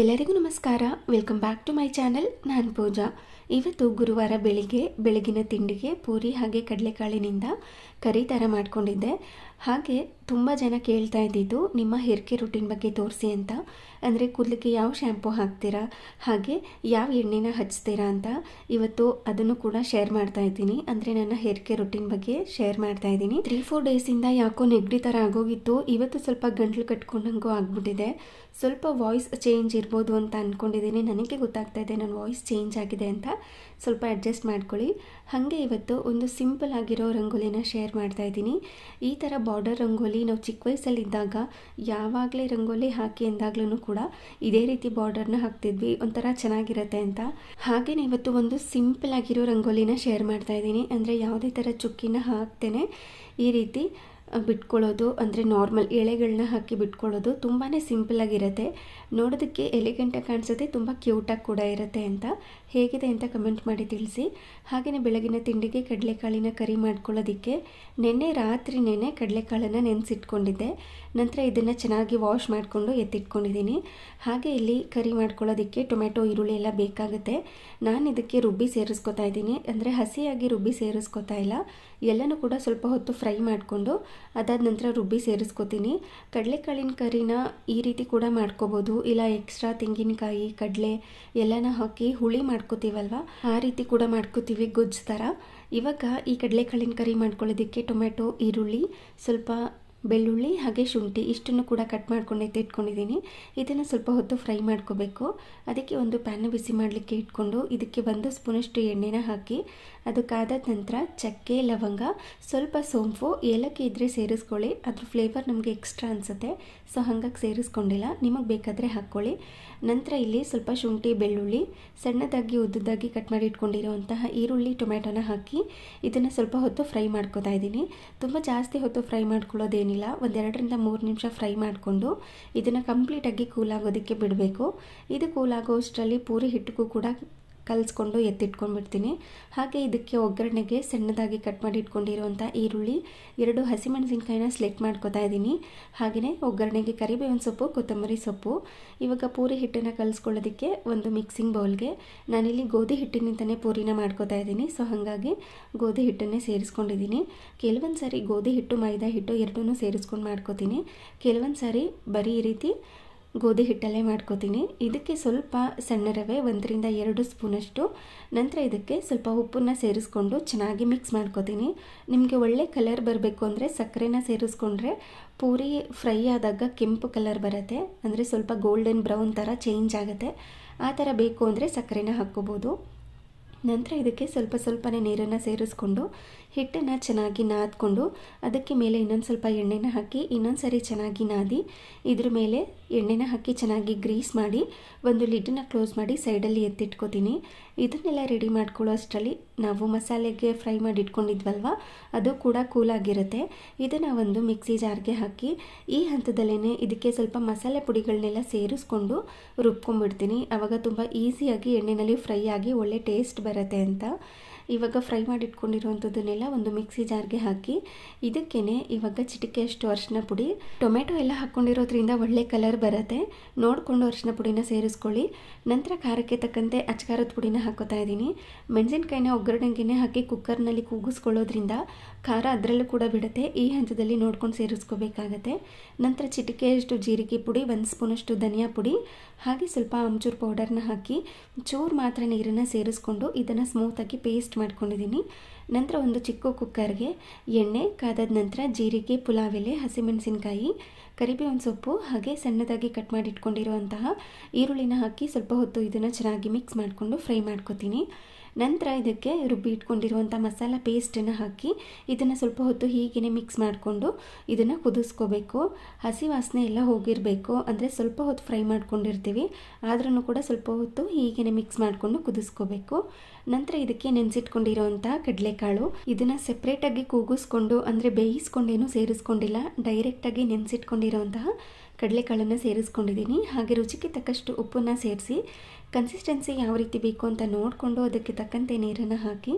ಎಲ್ಲರಿಗೂ ನಮಸ್ಕಾರ welcome back to my channel ನಾನು ಪೂಜಾ ಇವತ್ತು ಗುರುವಾರ ಬೆಳಿಗ್ಗೆ ಬೆಳಗಿನ ತಿಂಡಿಗೆ ಪೂರಿ ಹಾಗೆ ಕಡಲೆಕಾಳಿನಿಂದ ಕರಿ ಥರ ಮಾಡಿಕೊಂಡಿದ್ದೆ ಹಾಗೆ ತುಂಬ ಜನ ಕೇಳ್ತಾ ಇದ್ದಿದ್ದು ನಿಮ್ಮ ಹೇರ್ ಕೇರ್ ರುಟೀನ್ ಬಗ್ಗೆ ತೋರಿಸಿ ಅಂತ ಅಂದರೆ ಕೂದಲಿಗೆ ಯಾವ ಶ್ಯಾಂಪು ಹಾಕ್ತೀರಾ ಹಾಗೆ ಯಾವ ಎಣ್ಣೆನ ಹಚ್ತೀರಾ ಅಂತ ಇವತ್ತು ಅದನ್ನು ಕೂಡ ಶೇರ್ ಮಾಡ್ತಾ ಇದ್ದೀನಿ ಅಂದರೆ ನನ್ನ ಹೇರ್ ಕೇರ್ ರುಟೀನ್ ಬಗ್ಗೆ ಶೇರ್ ಮಾಡ್ತಾ ಇದ್ದೀನಿ ತ್ರೀ ಫೋರ್ ಡೇಸಿಂದ ಯಾಕೋ ನೆಗಡಿ ಥರ ಆಗೋಗಿತ್ತು ಇವತ್ತು ಸ್ವಲ್ಪ ಗಂಟ್ಲು ಕಟ್ಕೊಂಡಂಗೂ ಆಗ್ಬಿಟ್ಟಿದೆ ಸ್ವಲ್ಪ ವಾಯ್ಸ್ ಚೇಂಜ್ ಇರ್ಬೋದು ಅಂತ ಅಂದ್ಕೊಂಡಿದ್ದೀನಿ ನನಗೆ ಗೊತ್ತಾಗ್ತಾ ಇದೆ ನನ್ನ ವಾಯ್ಸ್ ಚೇಂಜ್ ಆಗಿದೆ ಅಂತ ಸ್ವಲ್ಪ ಅಡ್ಜಸ್ಟ್ ಮಾಡ್ಕೊಳ್ಳಿ ಹಾಗೆ ಇವತ್ತು ಒಂದು ಸಿಂಪಲ್ ಆಗಿರೋ ರಂಗೋಲಿನ ಶೇರ್ ಮಾಡ್ತಾ ಇದ್ದೀನಿ ಈ ಥರ ಬಾರ್ಡರ್ ರಂಗೋಲಿ ನಾವು ಚಿಕ್ಕ ವಯಸ್ಸಲ್ಲಿದ್ದಾಗ ಯಾವಾಗಲೇ ರಂಗೋಲಿ ಹಾಕಿ ಎಂದಾಗ್ಲೂ ಕೂಡ ಇದೇ ರೀತಿ ಬಾರ್ಡರ್ನ ಹಾಕ್ತಿದ್ವಿ ಒಂಥರ ಚೆನ್ನಾಗಿರತ್ತೆ ಅಂತ ಹಾಗೆಯೇ ಇವತ್ತು ಒಂದು ಸಿಂಪಲ್ ಆಗಿರೋ ರಂಗೋಲಿನ ಶೇರ್ ಮಾಡ್ತಾ ಇದ್ದೀನಿ ಅಂದರೆ ಯಾವುದೇ ಥರ ಚುಕ್ಕಿನ ಹಾಕ್ತೇನೆ ಈ ರೀತಿ ಬಿಟ್ಕೊಳ್ಳೋದು ಅಂದರೆ ನಾರ್ಮಲ್ ಎಳೆಗಳನ್ನ ಹಾಕಿ ಬಿಟ್ಕೊಳ್ಳೋದು ತುಂಬಾ ಸಿಂಪಲ್ ಆಗಿರುತ್ತೆ ನೋಡೋದಕ್ಕೆ ಎಲಿಗೆಂಟಾಗಿ ಕಾಣಿಸುತ್ತೆ ತುಂಬ ಕ್ಯೂಟಾಗಿ ಕೂಡ ಇರುತ್ತೆ ಅಂತ ಹೇಗಿದೆ ಅಂತ ಕಮೆಂಟ್ ಮಾಡಿ ತಿಳಿಸಿ ಹಾಗೆಯೇ ಬೆಳಗಿನ ತಿಂಡಿಗೆ ಕಡಲೆಕಾಳಿನ ಕರಿ ಮಾಡ್ಕೊಳ್ಳೋದಕ್ಕೆ ನೆನ್ನೆ ರಾತ್ರಿ ನೆನೆ ಕಡಲೆಕಾಳನ್ನು ನೆನೆಸಿಟ್ಕೊಂಡಿದ್ದೆ ನಂತರ ಇದನ್ನು ಚೆನ್ನಾಗಿ ವಾಶ್ ಮಾಡಿಕೊಂಡು ಎತ್ತಿಟ್ಕೊಂಡಿದ್ದೀನಿ ಹಾಗೆ ಇಲ್ಲಿ ಕರಿ ಮಾಡ್ಕೊಳ್ಳೋದಕ್ಕೆ ಟೊಮೆಟೊ ಈರುಳ್ಳಿ ಎಲ್ಲ ಬೇಕಾಗುತ್ತೆ ನಾನು ಇದಕ್ಕೆ ರುಬ್ಬಿ ಸೇರಿಸ್ಕೊತಾ ಇದ್ದೀನಿ ಅಂದರೆ ಹಸಿಯಾಗಿ ರುಬ್ಬಿ ಸೇರಿಸ್ಕೊತಾ ಇಲ್ಲ ಎಲ್ಲನೂ ಕೂಡ ಸ್ವಲ್ಪ ಹೊತ್ತು ಫ್ರೈ ಮಾಡಿಕೊಂಡು ಅದಾದ ನಂತರ ರುಬ್ಬಿ ಸೇರಿಸ್ಕೊತೀನಿ ಕಡಲೆಕಾಳಿನ ಕರಿನ ಈ ರೀತಿ ಕೂಡ ಮಾಡ್ಕೋಬೋದು ಇಲ್ಲ ಎಕ್ಸ್ಟ್ರಾ ತೆಂಗಿನಕಾಯಿ ಕಡಲೆ ಎಲ್ಲನ ಹಾಕಿ ಹುಳಿ ಮಾಡ್ಕೋತೀವಲ್ವ ಆ ರೀತಿ ಕೂಡ ಮಾಡ್ಕೋತೀವಿ ಗೊಜ್ಜು ಥರ ಇವಾಗ ಈ ಕಡಲೆಕಾಳಿನ ಕರಿ ಮಾಡ್ಕೊಳ್ಳೋದಕ್ಕೆ ಟೊಮೆಟೊ ಈರುಳ್ಳಿ ಸ್ವಲ್ಪ ಬೆಳ್ಳುಳ್ಳಿ ಹಾಗೆ ಶುಂಠಿ ಇಷ್ಟನ್ನು ಕೂಡ ಕಟ್ ಮಾಡ್ಕೊಂಡು ಎತ್ತಿಟ್ಕೊಂಡಿದ್ದೀನಿ ಇದನ್ನು ಸ್ವಲ್ಪ ಹೊತ್ತು ಫ್ರೈ ಮಾಡ್ಕೋಬೇಕು ಅದಕ್ಕೆ ಒಂದು ಪ್ಯಾನ್ ಬಿಸಿ ಮಾಡಲಿಕ್ಕೆ ಇಟ್ಕೊಂಡು ಇದಕ್ಕೆ ಒಂದು ಸ್ಪೂನಷ್ಟು ಎಣ್ಣೆನ ಹಾಕಿ ಅದಕ್ಕಾದ ನಂತರ ಚಕ್ಕೆ ಲವಂಗ ಸ್ವಲ್ಪ ಸೋಂಪು ಏಲಕ್ಕಿ ಇದ್ದರೆ ಸೇರಿಸ್ಕೊಳ್ಳಿ ಅದ್ರ ಫ್ಲೇವರ್ ನಮಗೆ ಎಕ್ಸ್ಟ್ರಾ ಅನಿಸುತ್ತೆ ಸೊ ಹಾಗಾಗಿ ಸೇರಿಸ್ಕೊಂಡಿಲ್ಲ ನಿಮಗೆ ಬೇಕಾದರೆ ಹಾಕ್ಕೊಳ್ಳಿ ನಂತರ ಇಲ್ಲಿ ಸ್ವಲ್ಪ ಶುಂಠಿ ಬೆಳ್ಳುಳ್ಳಿ ಸಣ್ಣದಾಗಿ ಉದ್ದದಾಗಿ ಕಟ್ ಮಾಡಿ ಇಟ್ಕೊಂಡಿರುವಂತಹ ಈರುಳ್ಳಿ ಟೊಮೆಟೊನ ಹಾಕಿ ಇದನ್ನು ಸ್ವಲ್ಪ ಹೊತ್ತು ಫ್ರೈ ಮಾಡ್ಕೋತಾ ಇದ್ದೀನಿ ತುಂಬ ಜಾಸ್ತಿ ಹೊತ್ತು ಫ್ರೈ ಮಾಡ್ಕೊಳ್ಳೋದೇನಿಲ್ಲ ಏನಿಲ್ಲ ಒಂದೆರಡರಿಂದ ಮೂರು ನಿಮಿಷ ಫ್ರೈ ಮಾಡಿಕೊಂಡು ಇದನ್ನು ಕಂಪ್ಲೀಟಾಗಿ ಕೂಲಾಗೋದಕ್ಕೆ ಬಿಡಬೇಕು ಇದು ಆಗೋಷ್ಟರಲ್ಲಿ ಪೂರಿ ಹಿಟ್ಟಿಗೂ ಕೂಡ ಕಲಿಸ್ಕೊಂಡು ಎತ್ತಿಟ್ಕೊಂಡ್ಬಿಡ್ತೀನಿ ಹಾಗೆ ಇದಕ್ಕೆ ಒಗ್ಗರಣೆಗೆ ಸಣ್ಣದಾಗಿ ಕಟ್ ಮಾಡಿ ಇಟ್ಕೊಂಡಿರುವಂಥ ಈರುಳ್ಳಿ ಎರಡು ಹಸಿಮೆಣಸಿನ್ಕಾಯಿನ ಸೆಲೆಕ್ಟ್ ಮಾಡ್ಕೋತಾ ಇದ್ದೀನಿ ಹಾಗೆಯೇ ಒಗ್ಗರಣೆಗೆ ಕರಿಬೇವಿನ ಸೊಪ್ಪು ಕೊತ್ತಂಬರಿ ಸೊಪ್ಪು ಇವಾಗ ಪೂರಿ ಹಿಟ್ಟನ್ನು ಕಲಿಸ್ಕೊಳ್ಳೋದಕ್ಕೆ ಒಂದು ಮಿಕ್ಸಿಂಗ್ ಬೌಲ್ಗೆ ನಾನಿಲ್ಲಿ ಗೋಧಿ ಹಿಟ್ಟಿನಿಂದನೇ ಪೂರಿನ ಮಾಡ್ಕೋತಾ ಇದ್ದೀನಿ ಸೊ ಹಾಗಾಗಿ ಗೋಧಿ ಹಿಟ್ಟನ್ನೇ ಸೇರಿಸ್ಕೊಂಡಿದ್ದೀನಿ ಕೆಲವೊಂದು ಸಾರಿ ಗೋಧಿ ಹಿಟ್ಟು ಮೈದಾ ಹಿಟ್ಟು ಎರಡನ್ನೂ ಸೇರಿಸ್ಕೊಂಡು ಮಾಡ್ಕೋತೀನಿ ಕೆಲವೊಂದು ಸಾರಿ ಬರೀ ಈ ರೀತಿ ಗೋಧಿ ಹಿಟ್ಟಲ್ಲೇ ಮಾಡ್ಕೋತೀನಿ ಇದಕ್ಕೆ ಸ್ವಲ್ಪ ಸಣ್ಣ ರವೆ ಒಂದರಿಂದ ಎರಡು ಸ್ಪೂನಷ್ಟು ನಂತರ ಇದಕ್ಕೆ ಸ್ವಲ್ಪ ಉಪ್ಪನ್ನ ಸೇರಿಸ್ಕೊಂಡು ಚೆನ್ನಾಗಿ ಮಿಕ್ಸ್ ಮಾಡ್ಕೋತೀನಿ ನಿಮಗೆ ಒಳ್ಳೆ ಕಲರ್ ಬರಬೇಕು ಅಂದರೆ ಸಕ್ಕರೆನ ಸೇರಿಸ್ಕೊಂಡ್ರೆ ಪೂರಿ ಫ್ರೈ ಆದಾಗ ಕೆಂಪು ಕಲರ್ ಬರುತ್ತೆ ಅಂದರೆ ಸ್ವಲ್ಪ ಗೋಲ್ಡನ್ ಬ್ರೌನ್ ಥರ ಚೇಂಜ್ ಆಗುತ್ತೆ ಆ ಥರ ಬೇಕು ಅಂದರೆ ಸಕ್ಕರೆನ ಹಾಕ್ಕೋಬೋದು ನಂತರ ಇದಕ್ಕೆ ಸ್ವಲ್ಪ ಸ್ವಲ್ಪನೇ ನೀರನ್ನು ಸೇರಿಸ್ಕೊಂಡು ಹಿಟ್ಟನ್ನು ಚೆನ್ನಾಗಿ ನಾದ್ಕೊಂಡು ಅದಕ್ಕೆ ಮೇಲೆ ಇನ್ನೊಂದು ಸ್ವಲ್ಪ ಎಣ್ಣೆನ ಹಾಕಿ ಇನ್ನೊಂದು ಸಾರಿ ಚೆನ್ನಾಗಿ ನಾದಿ ಇದ್ರ ಮೇಲೆ ಎಣ್ಣೆನ ಹಾಕಿ ಚೆನ್ನಾಗಿ ಗ್ರೀಸ್ ಮಾಡಿ ಒಂದು ಲಿಡ್ಡನ್ನು ಕ್ಲೋಸ್ ಮಾಡಿ ಸೈಡಲ್ಲಿ ಎತ್ತಿಟ್ಕೋತೀನಿ ಇದನ್ನೆಲ್ಲ ರೆಡಿ ಮಾಡ್ಕೊಳ್ಳೋ ಅಷ್ಟರಲ್ಲಿ ನಾವು ಮಸಾಲೆಗೆ ಫ್ರೈ ಮಾಡಿ ಇಟ್ಕೊಂಡಿದ್ವಲ್ವ ಅದು ಕೂಡ ಕೂಲಾಗಿರುತ್ತೆ ಇದನ್ನು ಒಂದು ಮಿಕ್ಸಿ ಜಾರ್ಗೆ ಹಾಕಿ ಈ ಹಂತದಲ್ಲೇ ಇದಕ್ಕೆ ಸ್ವಲ್ಪ ಮಸಾಲೆ ಪುಡಿಗಳನ್ನೆಲ್ಲ ಸೇರಿಸ್ಕೊಂಡು ರುಬ್ಕೊಂಡ್ಬಿಡ್ತೀನಿ ಆವಾಗ ತುಂಬ ಈಸಿಯಾಗಿ ಎಣ್ಣೆಯಲ್ಲಿ ಫ್ರೈ ಆಗಿ ಒಳ್ಳೆ ಟೇಸ್ಟ್ ಬರುತ್ತೆ ಅಂತ ಇವಾಗ ಫ್ರೈ ಮಾಡಿ ಒಂದು ಮಿಕ್ಸಿ ಜಾರ್ಗೆ ಹಾಕಿ ಇದಕ್ಕೇ ಇವಾಗ ಚಿಟಿಕೆಯಷ್ಟು ಅರಿಶಿನ ಪುಡಿ ಟೊಮೆಟೊ ಎಲ್ಲ ಹಾಕ್ಕೊಂಡಿರೋದ್ರಿಂದ ಒಳ್ಳೆ ಕಲರ್ ಬರುತ್ತೆ ನೋಡಿಕೊಂಡು ಅರಿಶಿನ ಪುಡಿನ ಸೇರಿಸ್ಕೊಳ್ಳಿ ನಂತರ ಖಾರಕ್ಕೆ ತಕ್ಕಂತೆ ಅಚ್ಕಾರದ ಪುಡಿನ ಹಾಕೋತಾ ಇದ್ದೀನಿ ಮೆಣಸಿನ್ಕಾಯಿನ ಒಗ್ಗರಣೆಗೆ ಹಾಕಿ ಕುಕ್ಕರ್ನಲ್ಲಿ ಕೂಗಿಸ್ಕೊಳ್ಳೋದ್ರಿಂದ ಖಾರ ಅದರಲ್ಲೂ ಕೂಡ ಬಿಡುತ್ತೆ ಈ ಹಂತದಲ್ಲಿ ನೋಡ್ಕೊಂಡು ಸೇರಿಸ್ಕೋಬೇಕಾಗತ್ತೆ ನಂತರ ಚಿಟಿಕೆಯಷ್ಟು ಜೀರಿಗೆ ಪುಡಿ ಒಂದು ಸ್ಪೂನಷ್ಟು ಧನಿಯಾ ಪುಡಿ ಹಾಗೆ ಸ್ವಲ್ಪ ಆಮ್ಚೂರು ಪೌಡರ್ನ ಹಾಕಿ ಚೂರು ಮಾತ್ರ ನೀರನ್ನು ಸೇರಿಸ್ಕೊಂಡು ಇದನ್ನು ಸ್ಮೂತಾಗಿ ಪೇಸ್ಟ್ ಪೇಸ್ಟ್ ಮಾಡ್ಕೊಂಡಿದ್ದೀನಿ ನಂತರ ಒಂದು ಚಿಕ್ಕ ಕುಕ್ಕರ್ಗೆ ಎಣ್ಣೆ ಕಾದಾದ ನಂತರ ಜೀರಿಗೆ ಪುಲಾವ್ ಎಲೆ ಹಸಿಮೆಣಸಿನ್ಕಾಯಿ ಕರಿಬೇವಿನ ಸೊಪ್ಪು ಹಾಗೆ ಸಣ್ಣದಾಗಿ ಕಟ್ ಮಾಡಿ ಇಟ್ಕೊಂಡಿರುವಂತಹ ಈರುಳ್ಳಿನ ಹಾಕಿ ಸ್ವಲ್ಪ ಹೊತ್ತು ಇದನ್ನು ಚೆನ್ನಾಗಿ ಮಿಕ್ಸ್ ಮಾಡಿಕೊಂಡು ಫ್ರೈ ಮಾಡ್ಕೋತೀನಿ ನಂತರ ಇದಕ್ಕೆ ರುಬ್ಬಿ ಇಟ್ಕೊಂಡಿರುವಂಥ ಮಸಾಲ ಪೇಸ್ಟನ್ನು ಹಾಕಿ ಇದನ್ನು ಸ್ವಲ್ಪ ಹೊತ್ತು ಹೀಗೇ ಮಿಕ್ಸ್ ಮಾಡಿಕೊಂಡು ಇದನ್ನು ಕುದಿಸ್ಕೋಬೇಕು ಹಸಿ ವಾಸನೆ ಎಲ್ಲ ಹೋಗಿರಬೇಕು ಅಂದರೆ ಸ್ವಲ್ಪ ಹೊತ್ತು ಫ್ರೈ ಮಾಡ್ಕೊಂಡಿರ್ತೀವಿ ಆದ್ರೂ ಕೂಡ ಸ್ವಲ್ಪ ಹೊತ್ತು ಹೀಗೆ ಮಿಕ್ಸ್ ಮಾಡಿಕೊಂಡು ಕುದಿಸ್ಕೋಬೇಕು ನಂತರ ಇದಕ್ಕೆ ನೆನೆಸಿಟ್ಕೊಂಡಿರೋವಂಥ ಕಡಲೆಕಾಳು ಇದನ್ನು ಸೆಪ್ರೇಟಾಗಿ ಕೂಗಿಸ್ಕೊಂಡು ಅಂದರೆ ಬೇಯಿಸ್ಕೊಂಡೇನು ಸೇರಿಸ್ಕೊಂಡಿಲ್ಲ ಡೈರೆಕ್ಟಾಗಿ ನೆನೆಸಿಟ್ಕೊಂಡಿರುವಂತಹ ಕಡಲೆಕಾಳನ್ನು ಸೇರಿಸ್ಕೊಂಡಿದ್ದೀನಿ ಹಾಗೆ ರುಚಿಗೆ ತಕ್ಕಷ್ಟು ಉಪ್ಪನ್ನು ಸೇರಿಸಿ ಕನ್ಸಿಸ್ಟೆನ್ಸಿ ಯಾವ ರೀತಿ ಬೇಕು ಅಂತ ನೋಡಿಕೊಂಡು ಅದಕ್ಕೆ ತಕ್ಕಂತೆ ನೀರನ್ನು ಹಾಕಿ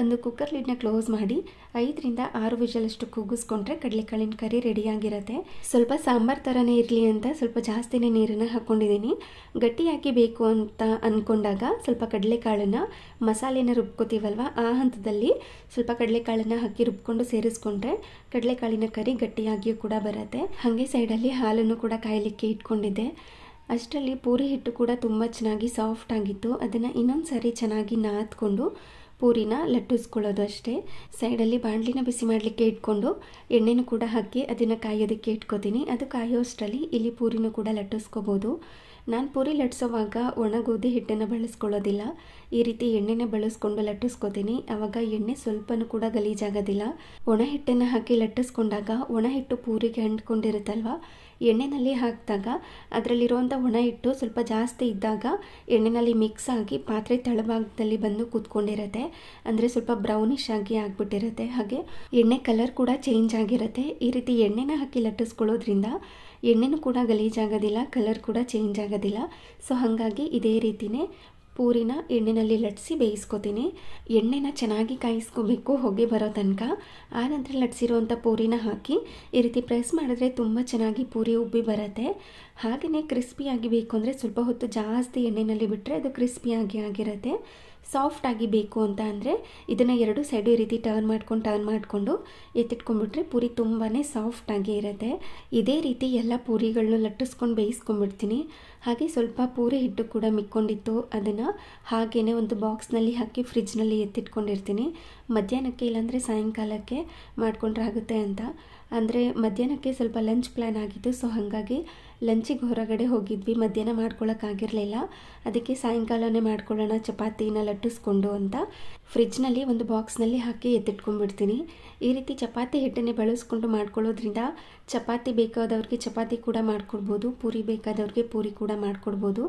ಒಂದು ಕುಕ್ಕರ್ ಲಿಡ್ನ ಕ್ಲೋಸ್ ಮಾಡಿ ಐದರಿಂದ ಆರು ವಿಷಲಷ್ಟು ಕೂಗಿಸ್ಕೊಂಡ್ರೆ ಕಡಲೆಕಾಳಿನ ಕರಿ ರೆಡಿಯಾಗಿರುತ್ತೆ ಸ್ವಲ್ಪ ಸಾಂಬಾರು ಥರನೇ ಇರಲಿ ಅಂತ ಸ್ವಲ್ಪ ಜಾಸ್ತಿನೇ ನೀರನ್ನು ಹಾಕ್ಕೊಂಡಿದ್ದೀನಿ ಗಟ್ಟಿಯಾಗಿ ಬೇಕು ಅಂತ ಅಂದ್ಕೊಂಡಾಗ ಸ್ವಲ್ಪ ಕಡಲೆಕಾಳನ್ನು ಮಸಾಲೆನ ರುಬ್ಕೋತೀವಲ್ವ ಆ ಹಂತದಲ್ಲಿ ಸ್ವಲ್ಪ ಕಡಲೆಕಾಳನ್ನು ಹಾಕಿ ರುಬ್ಕೊಂಡು ಸೇರಿಸ್ಕೊಂಡ್ರೆ ಕಡಲೆಕಾಳಿನ ಕರಿ ಗಟ್ಟಿಯಾಗಿಯೂ ಕೂಡ ಬರುತ್ತೆ ಹಾಗೆ ಸೈಡಲ್ಲಿ ಹಾಲನ್ನು ಕೂಡ ಕಾಯಲಿಕ್ಕೆ ಇಟ್ಕೊಂಡಿದ್ದೆ ಅಷ್ಟರಲ್ಲಿ ಪೂರಿ ಹಿಟ್ಟು ಕೂಡ ತುಂಬ ಚೆನ್ನಾಗಿ ಸಾಫ್ಟ್ ಆಗಿತ್ತು ಅದನ್ನು ಇನ್ನೊಂದು ಸಾರಿ ಚೆನ್ನಾಗಿ ನಾದ್ಕೊಂಡು ಪೂರಿನ ಲಟ್ಟಿಸ್ಕೊಳ್ಳೋದು ಅಷ್ಟೇ ಸೈಡಲ್ಲಿ ಬಾಣಲಿನ ಬಿಸಿ ಮಾಡಲಿಕ್ಕೆ ಇಟ್ಕೊಂಡು ಎಣ್ಣೆನೂ ಕೂಡ ಹಾಕಿ ಅದನ್ನು ಕಾಯೋದಕ್ಕೆ ಇಟ್ಕೋತೀನಿ ಅದು ಕಾಯೋಷ್ಟರಲ್ಲಿ ಇಲ್ಲಿ ಪೂರಿನೂ ಕೂಡ ಲಟ್ಟಿಸ್ಕೋಬೋದು ನಾನು ಪೂರಿ ಲಟ್ಸೋವಾಗ ಒಣಗೋದಿ ಹಿಟ್ಟನ್ನು ಬಳಸ್ಕೊಳ್ಳೋದಿಲ್ಲ ಈ ರೀತಿ ಎಣ್ಣೆನ ಬಳಸ್ಕೊಂಡು ಲಟ್ಟಿಸ್ಕೋತೀನಿ ಆವಾಗ ಎಣ್ಣೆ ಸ್ವಲ್ಪನೂ ಕೂಡ ಗಲೀಜಾಗೋದಿಲ್ಲ ಒಣ ಹಿಟ್ಟನ್ನು ಹಾಕಿ ಲಟ್ಟಿಸ್ಕೊಂಡಾಗ ಒಣ ಹಿಟ್ಟು ಪೂರಿಗೆ ಅಂಟ್ಕೊಂಡಿರುತ್ತಲ್ವ ಎಣ್ಣೆನಲ್ಲಿ ಹಾಕಿದಾಗ ಅದರಲ್ಲಿರುವಂಥ ಒಣ ಹಿಟ್ಟು ಸ್ವಲ್ಪ ಜಾಸ್ತಿ ಇದ್ದಾಗ ಎಣ್ಣೆನಲ್ಲಿ ಮಿಕ್ಸ್ ಆಗಿ ಪಾತ್ರೆ ತಳಭಾಗದಲ್ಲಿ ಬಂದು ಕೂತ್ಕೊಂಡಿರುತ್ತೆ ಅಂದರೆ ಸ್ವಲ್ಪ ಬ್ರೌನಿಶ್ ಆಗಿ ಆಗಿಬಿಟ್ಟಿರುತ್ತೆ ಹಾಗೆ ಎಣ್ಣೆ ಕಲರ್ ಕೂಡ ಚೇಂಜ್ ಆಗಿರುತ್ತೆ ಈ ರೀತಿ ಎಣ್ಣೆನ ಹಾಕಿ ಲಟ್ಟಿಸ್ಕೊಳ್ಳೋದ್ರಿಂದ ಎಣ್ಣೆನೂ ಕೂಡ ಗಲೀಜಾಗೋದಿಲ್ಲ ಕಲರ್ ಕೂಡ ಚೇಂಜ್ ಆಗೋದಿಲ್ಲ ಸೊ ಹಾಗಾಗಿ ಇದೇ ರೀತಿಯೇ ಪೂರಿನ ಎಣ್ಣೆಯಲ್ಲಿ ಲಟ್ಸಿ ಬೇಯಿಸ್ಕೊತೀನಿ ಎಣ್ಣೆನ ಚೆನ್ನಾಗಿ ಕಾಯಿಸ್ಕೋಬೇಕು ಹೊಗೆ ಬರೋ ತನಕ ಆನಂತರ ಲಟ್ಸಿರುವಂಥ ಪೂರಿನ ಹಾಕಿ ಈ ರೀತಿ ಪ್ರೆಸ್ ಮಾಡಿದ್ರೆ ತುಂಬ ಚೆನ್ನಾಗಿ ಪೂರಿ ಉಬ್ಬಿ ಬರುತ್ತೆ ಹಾಗೆಯೇ ಕ್ರಿಸ್ಪಿಯಾಗಿ ಬೇಕು ಅಂದರೆ ಸ್ವಲ್ಪ ಹೊತ್ತು ಜಾಸ್ತಿ ಎಣ್ಣೆಯಲ್ಲಿ ಬಿಟ್ಟರೆ ಅದು ಕ್ರಿಸ್ಪಿಯಾಗಿ ಆಗಿರುತ್ತೆ ಸಾಫ್ಟ್ ಆಗಿ ಬೇಕು ಅಂತ ಅಂದರೆ ಇದನ್ನು ಎರಡು ಸೈಡು ಈ ರೀತಿ ಟರ್ನ್ ಮಾಡ್ಕೊಂಡು ಟರ್ನ್ ಮಾಡಿಕೊಂಡು ಎತ್ತಿಟ್ಕೊಂಡ್ಬಿಟ್ರೆ ಪೂರಿ ತುಂಬಾ ಆಗಿ ಇರುತ್ತೆ ಇದೇ ರೀತಿ ಎಲ್ಲ ಪೂರಿಗಳನ್ನ ಲಟ್ಟಿಸ್ಕೊಂಡು ಬೇಯಿಸ್ಕೊಂಡ್ಬಿಡ್ತೀನಿ ಹಾಗೆ ಸ್ವಲ್ಪ ಪೂರಿ ಹಿಟ್ಟು ಕೂಡ ಮಿಕ್ಕೊಂಡಿತ್ತು ಅದನ್ನು ಹಾಗೆಯೇ ಒಂದು ಬಾಕ್ಸ್ನಲ್ಲಿ ಹಾಕಿ ಫ್ರಿಜ್ನಲ್ಲಿ ಎತ್ತಿಟ್ಕೊಂಡಿರ್ತೀನಿ ಮಧ್ಯಾಹ್ನಕ್ಕೆ ಇಲ್ಲಾಂದರೆ ಸಾಯಂಕಾಲಕ್ಕೆ ಮಾಡಿಕೊಂಡ್ರೆ ಆಗುತ್ತೆ ಅಂತ ಅಂದರೆ ಮಧ್ಯಾಹ್ನಕ್ಕೆ ಸ್ವಲ್ಪ ಲಂಚ್ ಪ್ಲ್ಯಾನ್ ಆಗಿತ್ತು ಸೊ ಹಾಗಾಗಿ ಲಂಚಿಗೆ ಹೊರಗಡೆ ಹೋಗಿದ್ವಿ ಮಧ್ಯಾಹ್ನ ಮಾಡ್ಕೊಳ್ಳೋಕ್ಕಾಗಿರಲಿಲ್ಲ ಅದಕ್ಕೆ ಸಾಯಂಕಾಲವೇ ಮಾಡ್ಕೊಳ್ಳೋಣ ಚಪಾತಿನ ಲಟ್ಟಿಸ್ಕೊಂಡು ಅಂತ ಫ್ರಿಜ್ನಲ್ಲಿ ಒಂದು ಬಾಕ್ಸ್ನಲ್ಲಿ ಹಾಕಿ ಎತ್ತಿಟ್ಕೊಂಡ್ಬಿಡ್ತೀನಿ ಈ ರೀತಿ ಚಪಾತಿ ಹಿಟ್ಟನ್ನೇ ಬಳಸ್ಕೊಂಡು ಮಾಡ್ಕೊಳ್ಳೋದ್ರಿಂದ ಚಪಾತಿ ಬೇಕಾದವ್ರಿಗೆ ಚಪಾತಿ ಕೂಡ ಮಾಡ್ಕೊಡ್ಬೋದು ಪೂರಿ ಬೇಕಾದವ್ರಿಗೆ ಪೂರಿ ಕೂಡ ಮಾಡ್ಕೊಡ್ಬೋದು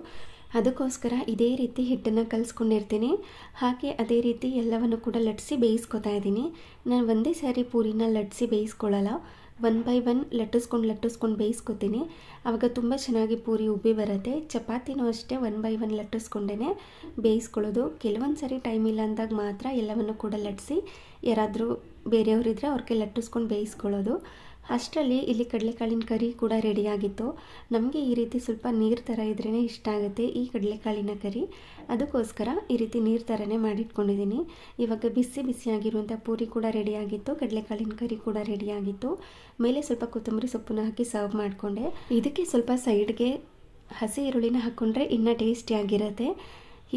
ಅದಕ್ಕೋಸ್ಕರ ಇದೇ ರೀತಿ ಹಿಟ್ಟನ್ನು ಕಲಿಸ್ಕೊಂಡಿರ್ತೀನಿ ಹಾಗೆ ಅದೇ ರೀತಿ ಎಲ್ಲವನ್ನು ಕೂಡ ಲಟ್ಟಿಸಿ ಬೇಯಿಸ್ಕೊತಾ ಇದ್ದೀನಿ ನಾನು ಒಂದೇ ಸಾರಿ ಪೂರಿನ ಲಟ್ಟಿಸಿ ಬೇಯಿಸ್ಕೊಳ್ಳಲ್ಲ ಒನ್ ಬೈ ಒನ್ ಲಟ್ಟಿಸ್ಕೊಂಡು ಲಟ್ಟಿಸ್ಕೊಂಡು ಬೇಯಿಸ್ಕೊತೀನಿ ಆವಾಗ ತುಂಬ ಚೆನ್ನಾಗಿ ಪೂರಿ ಉಬ್ಬಿ ಬರುತ್ತೆ ಚಪಾತಿನೂ ಅಷ್ಟೇ ಒನ್ ಬೈ ಒನ್ ಲಟ್ಟಿಸ್ಕೊಂಡೇ ಬೇಯಿಸ್ಕೊಳ್ಳೋದು ಕೆಲವೊಂದು ಸಾರಿ ಟೈಮ್ ಇಲ್ಲ ಅಂದಾಗ ಮಾತ್ರ ಎಲ್ಲವನ್ನು ಕೂಡ ಲಟ್ಟಿಸಿ ಯಾರಾದರೂ ಬೇರೆಯವರಿದ್ದರೆ ಅವ್ರಿಗೆ ಲಟ್ಟಿಸ್ಕೊಂಡು ಬೇಯಿಸ್ಕೊಳ್ಳೋದು ಅಷ್ಟರಲ್ಲಿ ಇಲ್ಲಿ ಕಡಲೆಕಾಳಿನ ಕರಿ ಕೂಡ ರೆಡಿಯಾಗಿತ್ತು ನಮಗೆ ಈ ರೀತಿ ಸ್ವಲ್ಪ ನೀರು ಥರ ಇದ್ರೇ ಇಷ್ಟ ಆಗುತ್ತೆ ಈ ಕಡಲೆಕಾಳಿನ ಕರಿ ಅದಕ್ಕೋಸ್ಕರ ಈ ರೀತಿ ನೀರು ಥರನೇ ಮಾಡಿಟ್ಕೊಂಡಿದ್ದೀನಿ ಇವಾಗ ಬಿಸಿ ಬಿಸಿಯಾಗಿರುವಂಥ ಪೂರಿ ಕೂಡ ರೆಡಿಯಾಗಿತ್ತು ಕಡಲೆಕಾಳಿನ ಕರಿ ಕೂಡ ರೆಡಿಯಾಗಿತ್ತು ಮೇಲೆ ಸ್ವಲ್ಪ ಕೊತ್ತಂಬರಿ ಸೊಪ್ಪನ್ನ ಹಾಕಿ ಸರ್ವ್ ಮಾಡಿಕೊಂಡೆ ಇದಕ್ಕೆ ಸ್ವಲ್ಪ ಸೈಡ್ಗೆ ಹಸಿ ಈರುಳ್ಳಿನ ಹಾಕ್ಕೊಂಡ್ರೆ ಇನ್ನೂ ಟೇಸ್ಟಿಯಾಗಿರುತ್ತೆ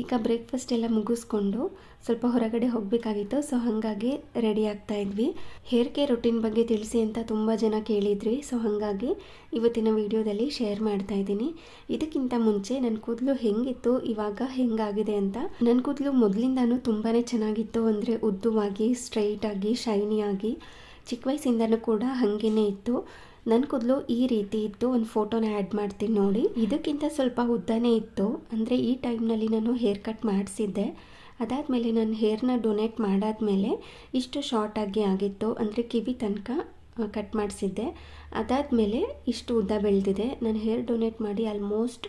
ಈಗ ಬ್ರೇಕ್ಫಾಸ್ಟ್ ಎಲ್ಲ ಮುಗಿಸ್ಕೊಂಡು ಸ್ವಲ್ಪ ಹೊರಗಡೆ ಹೋಗಬೇಕಾಗಿತ್ತು ಸೊ ಹಾಗಾಗಿ ರೆಡಿ ಆಗ್ತಾ ಇದ್ವಿ ಹೇರ್ ಕೇರ್ ರೊಟೀನ್ ಬಗ್ಗೆ ತಿಳಿಸಿ ಅಂತ ತುಂಬ ಜನ ಕೇಳಿದ್ರಿ ಸೊ ಹಾಗಾಗಿ ಇವತ್ತಿನ ವಿಡಿಯೋದಲ್ಲಿ ಶೇರ್ ಮಾಡ್ತಾ ಇದ್ದೀನಿ ಇದಕ್ಕಿಂತ ಮುಂಚೆ ನನ್ನ ಕೂದಲು ಹೆಂಗಿತ್ತು ಇವಾಗ ಹೆಂಗಾಗಿದೆ ಅಂತ ನನ್ನ ಕೂದಲು ಮೊದಲಿಂದಾನು ತುಂಬಾ ಚೆನ್ನಾಗಿತ್ತು ಅಂದರೆ ಉದ್ದುವಾಗಿ ಸ್ಟ್ರೈಟಾಗಿ ಶೈನಿಯಾಗಿ ಚಿಕ್ಕ ವಯಸ್ಸಿಂದನೂ ಕೂಡ ಹಾಗೇನೇ ಇತ್ತು ನನ್ನ ಕೂದಲು ಈ ರೀತಿ ಇತ್ತು ಒಂದು ಫೋಟೋನ ಆ್ಯಡ್ ಮಾಡ್ತೀನಿ ನೋಡಿ ಇದಕ್ಕಿಂತ ಸ್ವಲ್ಪ ಉದ್ದನೇ ಇತ್ತು ಅಂದರೆ ಈ ಟೈಮ್ನಲ್ಲಿ ನಾನು ಹೇರ್ ಕಟ್ ಮಾಡಿಸಿದ್ದೆ ಅದಾದಮೇಲೆ ನಾನು ಹೇರ್ನ ಡೊನೇಟ್ ಮೇಲೆ ಇಷ್ಟು ಶಾರ್ಟಾಗಿ ಆಗಿತ್ತು ಅಂದರೆ ಕಿವಿ ತನಕ ಕಟ್ ಮಾಡಿಸಿದ್ದೆ ಅದಾದಮೇಲೆ ಇಷ್ಟು ಉದ್ದ ಬೆಳೆದಿದೆ ನಾನು ಹೇರ್ ಡೊನೇಟ್ ಮಾಡಿ ಆಲ್ಮೋಸ್ಟ್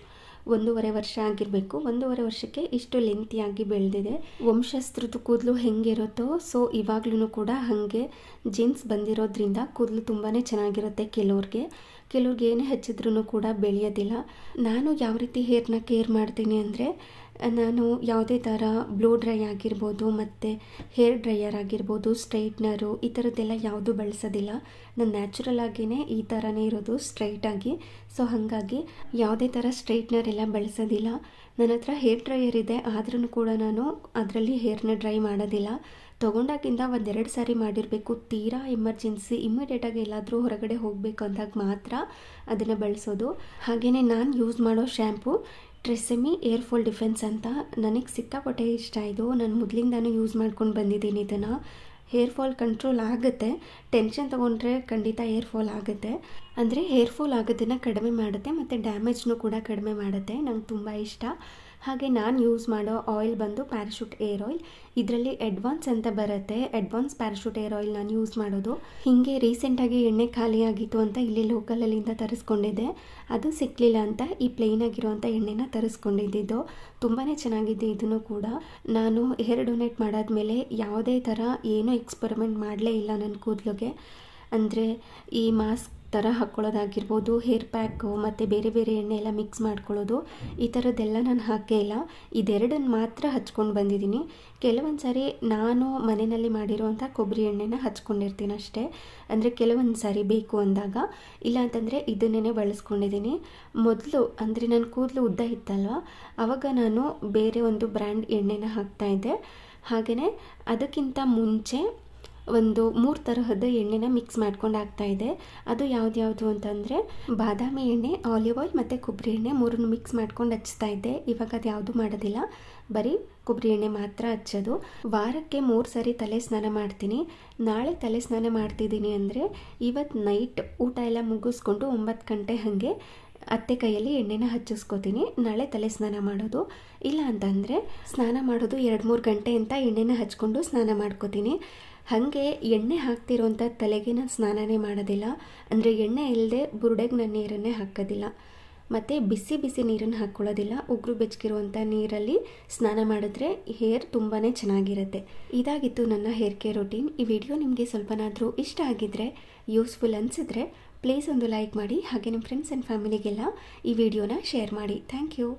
ಒಂದೂವರೆ ವರ್ಷ ಆಗಿರಬೇಕು ಒಂದೂವರೆ ವರ್ಷಕ್ಕೆ ಇಷ್ಟು ಲೆಂತಿಯಾಗಿ ಬೆಳೆದಿದೆ ವಂಶಸ್ತ್ರದ ಕೂದಲು ಹೆಂಗಿರುತ್ತೋ ಸೊ ಇವಾಗ್ಲೂ ಕೂಡ ಹಾಗೆ ಜೀನ್ಸ್ ಬಂದಿರೋದ್ರಿಂದ ಕೂದಲು ತುಂಬಾ ಚೆನ್ನಾಗಿರುತ್ತೆ ಕೆಲವ್ರಿಗೆ ಕೆಲವ್ರಿಗೆ ಏನೇ ಹಚ್ಚಿದ್ರು ಕೂಡ ಬೆಳೆಯೋದಿಲ್ಲ ನಾನು ಯಾವ ರೀತಿ ಹೇರ್ನ ಕೇರ್ ಮಾಡ್ತೀನಿ ಅಂದರೆ ನಾನು ಯಾವುದೇ ಥರ ಬ್ಲೂ ಡ್ರೈ ಆಗಿರ್ಬೋದು ಮತ್ತು ಹೇರ್ ಡ್ರೈಯರ್ ಆಗಿರ್ಬೋದು ಸ್ಟ್ರೈಟ್ನರು ಈ ಥರದ್ದೆಲ್ಲ ಯಾವುದೂ ಬಳಸೋದಿಲ್ಲ ನಾನು ನ್ಯಾಚುರಲ್ ಆಗಿಯೇ ಈ ಥರನೇ ಇರೋದು ಸ್ಟ್ರೈಟಾಗಿ ಸೊ ಹಾಗಾಗಿ ಯಾವುದೇ ಥರ ಸ್ಟ್ರೈಟ್ನರ್ ಎಲ್ಲ ಬಳಸೋದಿಲ್ಲ ನನ್ನ ಹತ್ರ ಹೇರ್ ಡ್ರೈಯರ್ ಇದೆ ಆದ್ರೂ ಕೂಡ ನಾನು ಅದರಲ್ಲಿ ಹೇರ್ನ ಡ್ರೈ ಮಾಡೋದಿಲ್ಲ ತೊಗೊಂಡಾಗಿಂದ ಒಂದೆರಡು ಸಾರಿ ಮಾಡಿರಬೇಕು ತೀರಾ ಎಮರ್ಜೆನ್ಸಿ ಇಮ್ಮಿಡಿಯೇಟಾಗಿ ಎಲ್ಲಾದರೂ ಹೊರಗಡೆ ಹೋಗಬೇಕು ಅಂದಾಗ ಮಾತ್ರ ಅದನ್ನು ಬಳಸೋದು ಹಾಗೆಯೇ ನಾನು ಯೂಸ್ ಮಾಡೋ shampoo Tresemme hair fall defence ಅಂತ ನನಗೆ ಸಿಕ್ಕಾಪಟ್ಟೆ ಇಷ್ಟ ಇದು ನಾನು ಮೊದಲಿಂದಾನು ಯೂಸ್ ಮಾಡ್ಕೊಂಡು ಬಂದಿದ್ದೀನಿ ಇದನ್ನು ಹೇರ್ ಫಾಲ್ ಕಂಟ್ರೋಲ್ ಆಗುತ್ತೆ ಟೆನ್ಷನ್ ತೊಗೊಂಡ್ರೆ ಖಂಡಿತ ಏರ್ ಫಾಲ್ ಆಗುತ್ತೆ ಅಂದರೆ ಹೇರ್ ಫಾಲ್ ಆಗೋದನ್ನು ಕಡಿಮೆ ಮಾಡುತ್ತೆ ಮತ್ತು ಡ್ಯಾಮೇಜ್ನೂ ಕೂಡ ಕಡಿಮೆ ಮಾಡುತ್ತೆ ನಂಗೆ ತುಂಬ ಇಷ್ಟ ಹಾಗೆ ನಾನು ಯೂಸ್ ಮಾಡೋ ಆಯಿಲ್ ಬಂದು ಪ್ಯಾರಾಶೂಟ್ ಏರ್ ಆಯಿಲ್ ಇದರಲ್ಲಿ ಅಡ್ವಾನ್ಸ್ ಅಂತ ಬರುತ್ತೆ ಅಡ್ವಾನ್ಸ್ ಪ್ಯಾರಾಶೂಟ್ ಏರ್ ಆಯಿಲ್ ನಾನು ಯೂಸ್ ಮಾಡೋದು ಹೀಗೆ ರೀಸೆಂಟಾಗಿ ಎಣ್ಣೆ ಖಾಲಿ ಆಗಿತ್ತು ಅಂತ ಇಲ್ಲಿ ಲೋಕಲಲ್ಲಿಂದ ತರಿಸ್ಕೊಂಡಿದ್ದೆ ಅದು ಸಿಕ್ಕಲಿಲ್ಲ ಅಂತ ಈ ಪ್ಲೇನ್ ಆಗಿರುವಂಥ ಎಣ್ಣೆನ ತರಿಸ್ಕೊಂಡಿದ್ದು ತುಂಬಾ ಚೆನ್ನಾಗಿದೆ ಇದನ್ನು ಕೂಡ ನಾನು ಹೇರ್ ಡೊನೇಟ್ ಮಾಡಾದ ಮೇಲೆ ಯಾವುದೇ ಥರ ಏನೂ ಎಕ್ಸ್ಪರಿಮೆಂಟ್ ಮಾಡಲೇ ಇಲ್ಲ ನನ್ನ ಕೂದಲಿಗೆ ಅಂದರೆ ಈ ಮಾಸ್ಕ್ ಥರ ಹಾಕ್ಕೊಳ್ಳೋದಾಗಿರ್ಬೋದು ಹೇರ್ ಪ್ಯಾಕು ಮತ್ತು ಬೇರೆ ಬೇರೆ ಎಣ್ಣೆ ಎಲ್ಲ ಮಿಕ್ಸ್ ಮಾಡ್ಕೊಳ್ಳೋದು ಈ ಥರದ್ದೆಲ್ಲ ನಾನು ಹಾಕೇ ಇಲ್ಲ ಇದೆರಡನ್ನು ಮಾತ್ರ ಹಚ್ಕೊಂಡು ಬಂದಿದ್ದೀನಿ ಕೆಲವೊಂದು ಸಾರಿ ನಾನು ಮನೆಯಲ್ಲಿ ಮಾಡಿರುವಂಥ ಕೊಬ್ಬರಿ ಎಣ್ಣೆನ ಹಚ್ಕೊಂಡಿರ್ತೀನಿ ಅಷ್ಟೇ ಅಂದರೆ ಕೆಲವೊಂದು ಸಾರಿ ಬೇಕು ಅಂದಾಗ ಇಲ್ಲ ಅಂತಂದರೆ ಇದನ್ನೇ ಬಳಸ್ಕೊಂಡಿದ್ದೀನಿ ಮೊದಲು ಅಂದರೆ ನನ್ನ ಕೂದಲು ಉದ್ದ ಇತ್ತಲ್ವ ಆವಾಗ ನಾನು ಬೇರೆ ಒಂದು ಬ್ರ್ಯಾಂಡ್ ಎಣ್ಣೆನ ಹಾಕ್ತಾಯಿದ್ದೆ ಹಾಗೆಯೇ ಅದಕ್ಕಿಂತ ಮುಂಚೆ ಒಂದು ಮೂರು ತರಹದ ಎಣ್ಣೆನ ಮಿಕ್ಸ್ ಮಾಡ್ಕೊಂಡು ಆಗ್ತಾ ಇದೆ ಅದು ಯಾವ್ದು ಅಂತಂದರೆ ಬಾದಾಮಿ ಎಣ್ಣೆ ಆಲಿವ್ ಆಯಿಲ್ ಮತ್ತು ಕೊಬ್ಬರಿ ಎಣ್ಣೆ ಮೂರನ್ನು ಮಿಕ್ಸ್ ಮಾಡ್ಕೊಂಡು ಹಚ್ತಾ ಇದ್ದೆ ಇವಾಗ ಅದು ಯಾವುದು ಮಾಡೋದಿಲ್ಲ ಬರೀ ಕೊಬ್ಬರಿ ಎಣ್ಣೆ ಮಾತ್ರ ಹಚ್ಚೋದು ವಾರಕ್ಕೆ ಮೂರು ಸಾರಿ ತಲೆ ಸ್ನಾನ ಮಾಡ್ತೀನಿ ನಾಳೆ ತಲೆ ಸ್ನಾನ ಮಾಡ್ತಿದ್ದೀನಿ ಅಂದರೆ ಇವತ್ತು ನೈಟ್ ಊಟ ಎಲ್ಲ ಮುಗಿಸ್ಕೊಂಡು ಒಂಬತ್ತು ಗಂಟೆ ಹಾಗೆ ಅತ್ತೆ ಕೈಯಲ್ಲಿ ಎಣ್ಣೆನ ಹಚ್ಚಿಸ್ಕೋತೀನಿ ನಾಳೆ ತಲೆ ಸ್ನಾನ ಮಾಡೋದು ಇಲ್ಲ ಅಂತಂದರೆ ಸ್ನಾನ ಮಾಡೋದು ಎರಡು ಮೂರು ಗಂಟೆ ಅಂತ ಎಣ್ಣೆನ ಹಚ್ಕೊಂಡು ಸ್ನಾನ ಮಾಡ್ಕೋತೀನಿ ಹಾಗೆ ಎಣ್ಣೆ ಹಾಕ್ತಿರೋಂಥ ತಲೆಗೆ ನಾನು ಸ್ನಾನನೇ ಮಾಡೋದಿಲ್ಲ ಅಂದರೆ ಎಣ್ಣೆ ಇಲ್ಲದೆ ಬುರುಡೆಗೆ ನಾನು ನೀರನ್ನೇ ಹಾಕೋದಿಲ್ಲ ಮತ್ತು ಬಿಸಿ ಬಿಸಿ ನೀರನ್ನು ಹಾಕ್ಕೊಳ್ಳೋದಿಲ್ಲ ಉಗುರು ಬೆಚ್ಚಗಿರುವಂಥ ನೀರಲ್ಲಿ ಸ್ನಾನ ಮಾಡಿದ್ರೆ ಹೇರ್ ತುಂಬಾ ಚೆನ್ನಾಗಿರುತ್ತೆ ಇದಾಗಿತ್ತು ನನ್ನ ಹೇರ್ ಕೇರ್ ರೊಟೀನ್ ಈ ವಿಡಿಯೋ ನಿಮಗೆ ಸ್ವಲ್ಪನಾದರೂ ಇಷ್ಟ ಆಗಿದ್ದರೆ ಯೂಸ್ಫುಲ್ ಅನಿಸಿದ್ರೆ ಪ್ಲೀಸ್ ಒಂದು ಲೈಕ್ ಮಾಡಿ ಹಾಗೆ ನಿಮ್ಮ ಫ್ರೆಂಡ್ಸ್ ಆ್ಯಂಡ್ ಫ್ಯಾಮಿಲಿಗೆಲ್ಲ ಈ ವಿಡಿಯೋನ ಶೇರ್ ಮಾಡಿ ಥ್ಯಾಂಕ್ ಯು